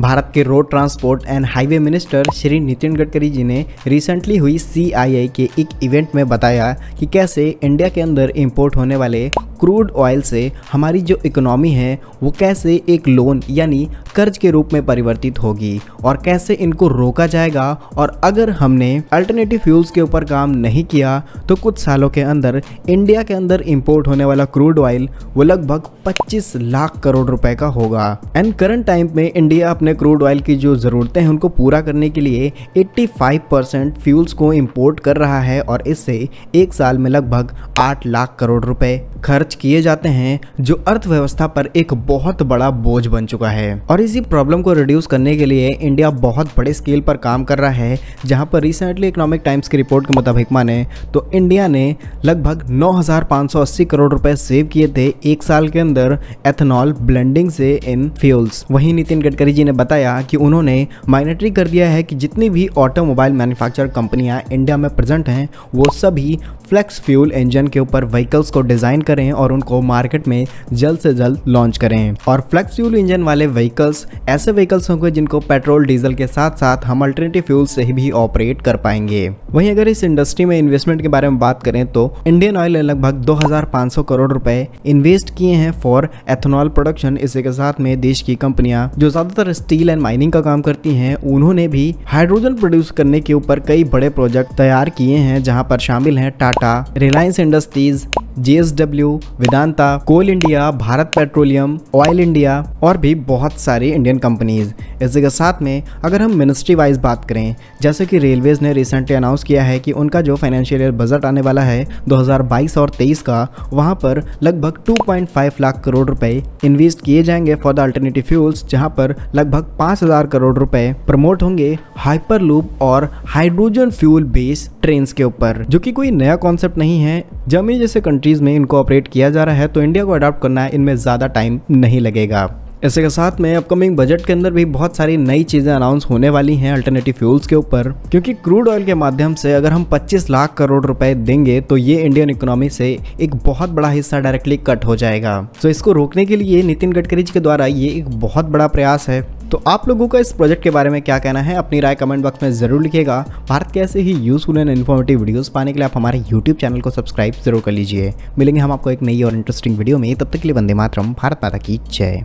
भारत के road transport and highway minister Shri Nitin Gadkari ji ने recently हुई सी के एक इवेंट में बताया कि कैसे इंडिया के अंदर इम्पोर्ट होने वाले क्रूड ऑयल से हमारी जो इकोनॉमी है वो कैसे एक लोन यानी कर्ज के रूप में परिवर्तित होगी और कैसे इनको रोका जाएगा और अगर हमने अल्टरनेटिव फ्यूल्स के ऊपर काम नहीं किया तो कुछ सालों के अंदर इंडिया के अंदर इम्पोर्ट होने वाला क्रूड ऑयल वो लगभग 25 लाख करोड़ रुपए का होगा एंड करंट टाइम में इंडिया अपने क्रूड ऑयल की जो ज़रूरतें हैं उनको पूरा करने के लिए 85 परसेंट फ्यूल्स को इम्पोर्ट कर रहा है और इससे एक साल में लगभग आठ लाख करोड़ रुपए खर्च खर्च किए जाते हैं जो अर्थव्यवस्था पर एक बहुत बड़ा बोझ बन चुका है और इसी प्रॉब्लम को रिड्यूस करने के लिए इंडिया बहुत बड़े स्केल पर काम कर रहा है जहां पर रिसेंटली इकोनॉमिक टाइम्स की रिपोर्ट के मुताबिक माने तो इंडिया ने लगभग नौ करोड़ रुपए सेव किए थे एक साल के अंदर एथेनॉल ब्लेंडिंग से इन फ्यूल्स वहीं नितिन गडकरी जी ने बताया कि उन्होंने माइनेटरी कर दिया है कि जितनी भी ऑटोमोबाइल मैन्युफैक्चर कंपनियां इंडिया में प्रेजेंट हैं वो सभी फ्लेक्स फ्यूल इंजन के ऊपर व्हीकल्स को डिज़ाइन करें और उनको मार्केट में जल्द से जल्द लॉन्च करें और फ्लेक्स फ्यूल इंजन वाले व्हीकल्स ऐसे व्हीकल्स होंगे जिनको पेट्रोल डीजल के साथ साथ हम अल्टरनेटिव फ्यूल से भी ऑपरेट कर पाएंगे वहीं अगर इस इंडस्ट्री में इन्वेस्टमेंट के बारे में बात करें तो इंडियन ऑयल ने लगभग दो करोड़ रुपए इन्वेस्ट किए हैं फॉर एथेनॉल प्रोडक्शन इसी के साथ में देश की कंपनियां जो ज्यादातर स्टील एंड माइनिंग का काम करती हैं उन्होंने भी हाइड्रोजन प्रोड्यूस करने के ऊपर कई बड़े प्रोजेक्ट तैयार किए हैं जहाँ पर शामिल हैं Tata Reliance Industries JSW Vedanta Coal India Bharat Petroleum Oil India और भी बहुत सारी इंडियन कंपनीज इसी के साथ में अगर हम मिनिस्ट्री वाइज बात करें जैसे कि रेलवेज ने रिसेंटली अनाउंस किया है कि उनका जो फाइनेंशियल ईयर बजट आने वाला है 2022 और 23 का वहाँ पर लगभग 2.5 लाख करोड़ रुपए इन्वेस्ट किए जाएंगे फॉर द अल्टरनेटिव फ्यूल्स जहाँ पर लगभग 5000 करोड़ रुपए प्रमोट होंगे हाइपर लूप और हाइड्रोजन फ्यूल बेस्ड ट्रेन के ऊपर जो कि कोई नया कॉन्सेप्ट नहीं है जर्मनी जैसे कंट्रीज़ में इनको ऑपरेट किया जा रहा है तो इंडिया को अडॉप्ट करना इनमें ज़्यादा टाइम नहीं लगेगा इसी के साथ में अपकमिंग बजट के अंदर भी बहुत सारी नई चीज़ें अनाउंस होने वाली हैं अल्टरनेटिव फ्यूल्स के ऊपर क्योंकि क्रूड ऑयल के माध्यम से अगर हम 25 लाख करोड़ रुपए देंगे तो ये इंडियन इकोनॉमी से एक बहुत बड़ा हिस्सा डायरेक्टली कट हो जाएगा तो इसको रोकने के लिए नितिन गडकरी जी के द्वारा ये एक बहुत बड़ा प्रयास है तो आप लोगों का इस प्रोजेक्ट के बारे में क्या कहना है अपनी राय कमेंट बॉक्स में ज़रूर लिखिएगा भारत के ऐसे ही यूजफुल एंड इन्फॉर्मेटिव वीडियोस पाने के लिए आप हमारे यूट्यूब चैनल को सब्सक्राइब जरूर कर लीजिए मिलेंगे हम आपको एक नई और इंटरेस्टिंग वीडियो में तब तक के लिए वंदे मातरम भारत माता की जय